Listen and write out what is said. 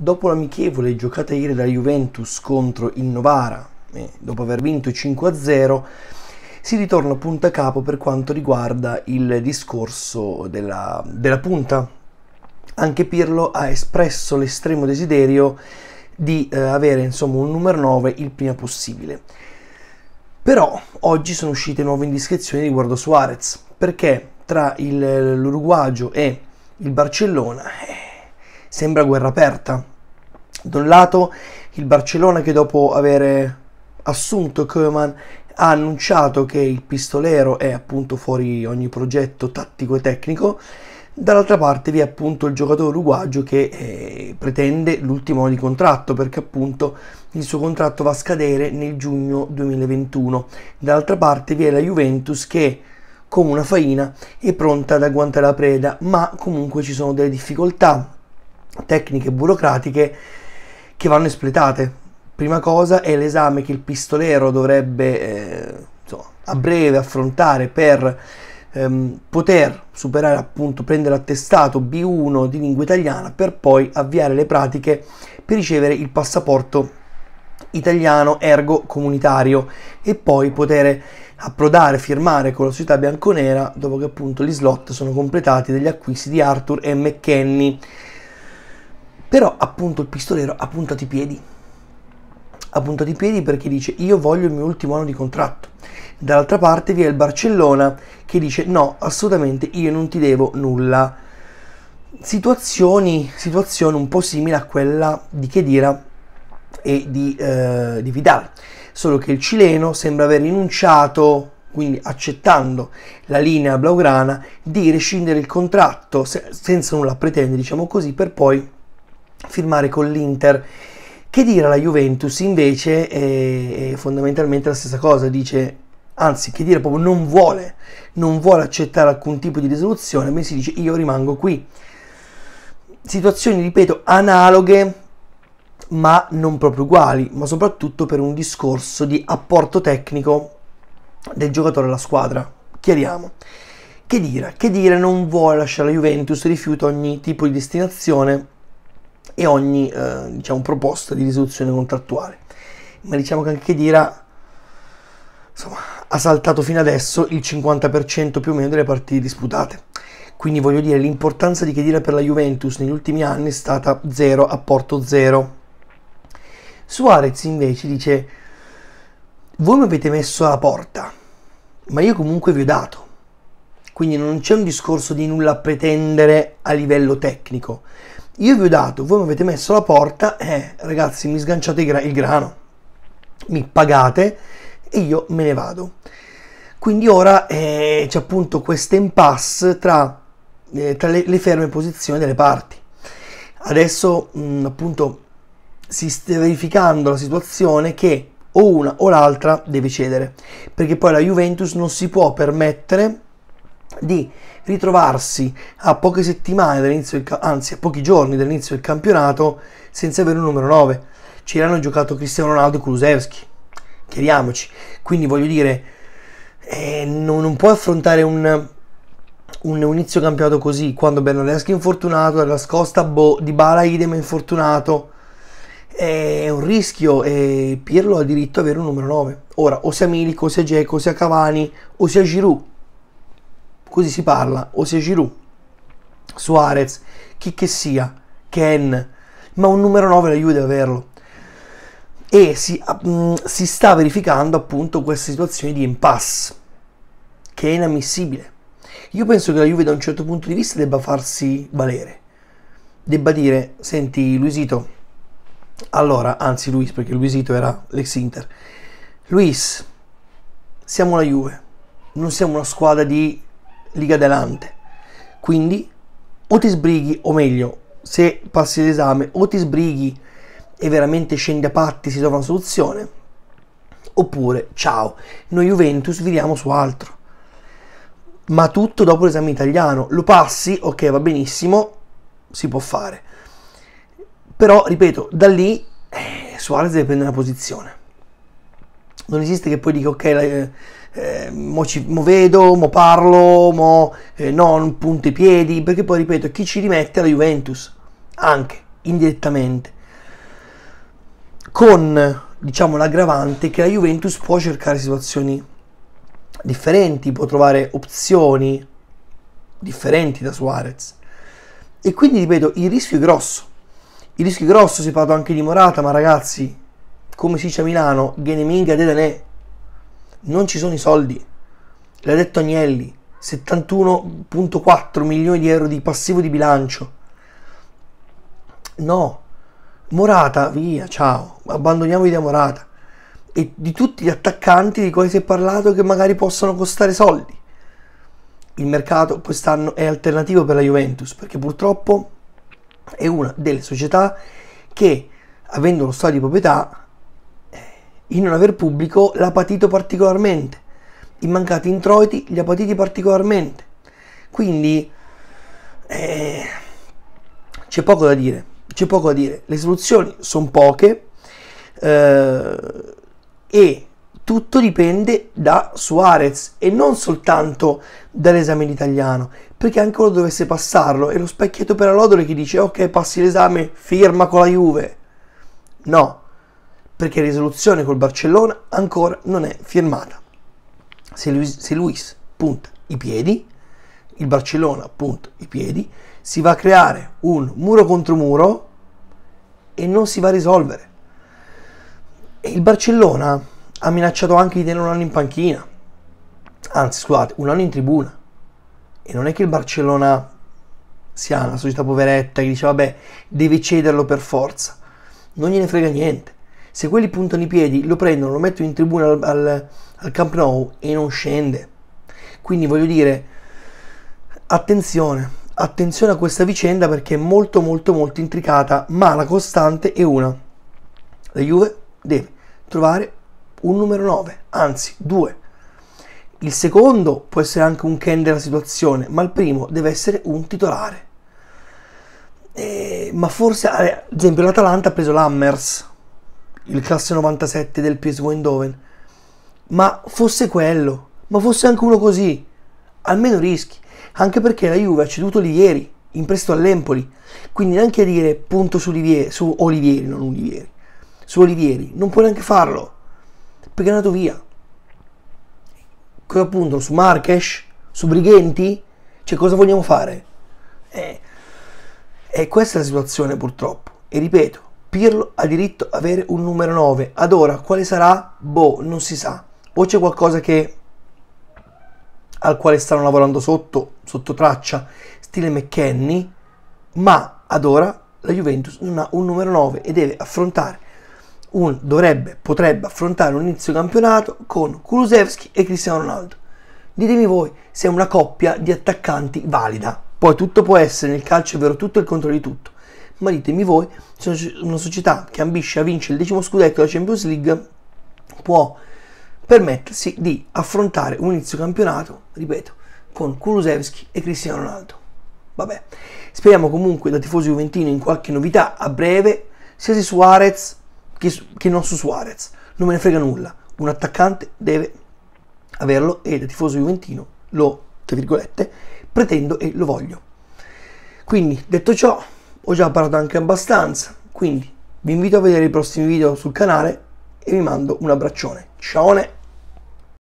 Dopo l'amichevole giocata ieri dalla Juventus contro il Novara, eh, dopo aver vinto 5-0, si ritorna punta capo per quanto riguarda il discorso della, della punta. Anche Pirlo ha espresso l'estremo desiderio di eh, avere insomma, un numero 9 il prima possibile. Però oggi sono uscite nuove indiscrezioni riguardo Suarez, perché tra l'Uruguagio e il Barcellona eh, sembra guerra aperta. Da un lato il Barcellona che dopo aver assunto Koeman ha annunciato che il pistolero è appunto fuori ogni progetto tattico e tecnico, dall'altra parte vi è appunto il giocatore uruguagio che eh, pretende l'ultimo anno di contratto perché appunto il suo contratto va a scadere nel giugno 2021. Dall'altra parte vi è la Juventus che come una faina è pronta ad agguantare la preda, ma comunque ci sono delle difficoltà tecniche burocratiche che vanno espletate. Prima cosa è l'esame che il pistolero dovrebbe eh, insomma, a breve affrontare per ehm, poter superare appunto, prendere attestato B1 di lingua italiana per poi avviare le pratiche per ricevere il passaporto italiano ergo comunitario e poi poter approdare, firmare con la società bianconera dopo che appunto gli slot sono completati degli acquisti di Arthur e McKenny però appunto il pistolero ha puntato i piedi. Ha puntato i piedi perché dice io voglio il mio ultimo anno di contratto. Dall'altra parte vi è il Barcellona che dice no, assolutamente io non ti devo nulla. Situazioni, situazione un po' simile a quella di Chedira e di, eh, di Vidal, solo che il cileno sembra aver rinunciato quindi accettando la linea blaugrana, di rescindere il contratto se, senza nulla pretendere, diciamo così, per poi firmare con l'Inter. Che dire alla Juventus invece è fondamentalmente la stessa cosa, dice anzi che dire proprio non vuole, non vuole accettare alcun tipo di risoluzione, si dice io rimango qui. Situazioni, ripeto, analoghe ma non proprio uguali, ma soprattutto per un discorso di apporto tecnico del giocatore alla squadra. Chiariamo. Che dire? Che dire non vuole lasciare la Juventus, rifiuta ogni tipo di destinazione e ogni eh, diciamo, proposta di risoluzione contrattuale. Ma diciamo che anche Dira insomma, ha saltato fino adesso il 50% più o meno delle partite disputate. Quindi voglio dire, l'importanza di Chedira per la Juventus negli ultimi anni è stata 0, apporto 0. Suarez invece dice, voi mi avete messo alla porta, ma io comunque vi ho dato. Quindi non c'è un discorso di nulla a pretendere a livello tecnico. Io vi ho dato, voi mi avete messo la porta, eh, ragazzi, mi sganciate il grano, mi pagate e io me ne vado. Quindi ora eh, c'è appunto questo impasse tra, eh, tra le, le, ferme posizioni delle parti. Adesso mh, mm, appunto si sta verificando la situazione che o una o l'altra deve cedere, perché poi la Juventus non si può permettere di ritrovarsi a poche settimane dall'inizio del, anzi a pochi giorni dall'inizio del campionato senza avere un numero 9. ce l'hanno giocato Cristiano Ronaldo e Kulusevski, chiariamoci. Quindi voglio dire, eh, non, non puoi affrontare un, un, un, inizio campionato così, quando Bernardeschi è infortunato, la scosta boh, di Bala idem è infortunato, è un rischio e Pirlo ha diritto ad avere un numero 9. Ora, o sia Milico, o sia Geco, o sia Cavani, o sia Giroud così si parla, o sia Giroud, Suarez, chi che sia, Ken, ma un numero 9 la Juve deve averlo. E si, um, si sta verificando appunto questa situazione di impasse, che è inammissibile. Io penso che la Juve da un certo punto di vista debba farsi valere, debba dire, senti Luisito, allora, anzi Luis, perché Luisito era l'ex Inter, Luis, siamo la Juve, non siamo una squadra di Liga Delante. Quindi o ti sbrighi, o meglio, se passi l'esame, o ti sbrighi e veramente scendi a patti, si trova una soluzione, oppure ciao, noi Juventus viriamo su altro. Ma tutto dopo l'esame italiano. Lo passi, ok, va benissimo, si può fare. Però, ripeto, da lì eh, Suarez deve prendere una posizione. Non esiste che poi dica ok, la, eh, eh, mo, ci, mo, vedo, mo parlo, mo eh, non punto i piedi, perché poi ripeto, chi ci rimette è la Juventus, anche indirettamente, con diciamo l'aggravante che la Juventus può cercare situazioni differenti, può trovare opzioni differenti da Suarez. E quindi ripeto, il rischio è grosso. Il rischio è grosso, si parla anche di Morata, ma ragazzi, come si dice a Milano, Geneminga Dedanè, non ci sono i soldi. L'ha detto Agnelli, 71.4 milioni di euro di passivo di bilancio. No, Morata, via, ciao, abbandoniamo l'idea Morata. E di tutti gli attaccanti di cui si è parlato che magari possono costare soldi. Il mercato quest'anno è alternativo per la Juventus perché purtroppo è una delle società che avendo lo stato di proprietà di non aver pubblico l'ha patito particolarmente. I mancati introiti li ha patiti particolarmente. Quindi eh, c'è poco da dire, c'è poco da dire. Le soluzioni sono poche eh, e tutto dipende da Suarez e non soltanto dall'esame in italiano, perché anche loro dovesse passarlo e lo specchietto per Alodole che dice ok passi l'esame, firma con la Juve. No, perché risoluzione col Barcellona ancora non è firmata. Se Luis, se Luis punta i piedi, il Barcellona punta i piedi, si va a creare un muro contro muro e non si va a risolvere. E il Barcellona ha minacciato anche di tenere un anno in panchina, anzi scusate, un anno in tribuna. E non è che il Barcellona sia una società poveretta che dice vabbè deve cederlo per forza, non gliene frega niente se quelli puntano i piedi, lo prendono, lo mettono in tribuna al, al, al Camp Nou e non scende. Quindi voglio dire, attenzione, attenzione a questa vicenda perché è molto molto molto intricata, ma la costante è una. La Juve deve trovare un numero 9, anzi due. Il secondo può essere anche un Ken della situazione, ma il primo deve essere un titolare. Eh, ma forse, ad esempio, l'Atalanta ha preso l'Hammers, il classe 97 del PSV Eindhoven, ma fosse quello, ma fosse anche uno così, almeno rischi, anche perché la Juve ha ceduto Olivieri, in prestito all'Empoli, quindi neanche a dire punto su, Olivieri, su Olivieri, non Olivieri, su Olivieri, non puoi neanche farlo, perché è andato via. Cosa puntano? Su Marques? Su Brighenti? Cioè cosa vogliamo fare? Eh, e eh, questa è la situazione purtroppo, e ripeto, Pirlo ha diritto ad avere un numero 9. Ad ora, quale sarà? Boh, non si sa. O c'è qualcosa che al quale stanno lavorando sotto, sotto traccia, stile McKenny, ma ad ora la Juventus non ha un numero 9 e deve affrontare un, dovrebbe, potrebbe affrontare un inizio campionato con Kulusevski e Cristiano Ronaldo. Ditemi voi se è una coppia di attaccanti valida. Poi tutto può essere nel calcio, è vero tutto e il contro di tutto ma ditemi voi se una società che ambisce a vincere il decimo scudetto della Champions League può permettersi di affrontare un inizio campionato, ripeto, con Kulusevski e Cristiano Ronaldo. Vabbè, speriamo comunque da tifosi juventino in qualche novità a breve, sia su Suarez che, su, che non su Suarez, non me ne frega nulla, un attaccante deve averlo e da tifoso juventino lo, tra virgolette, pretendo e lo voglio. Quindi, detto ciò, ho già parlato anche abbastanza, quindi vi invito a vedere i prossimi video sul canale e vi mando un abbraccione. Ciao!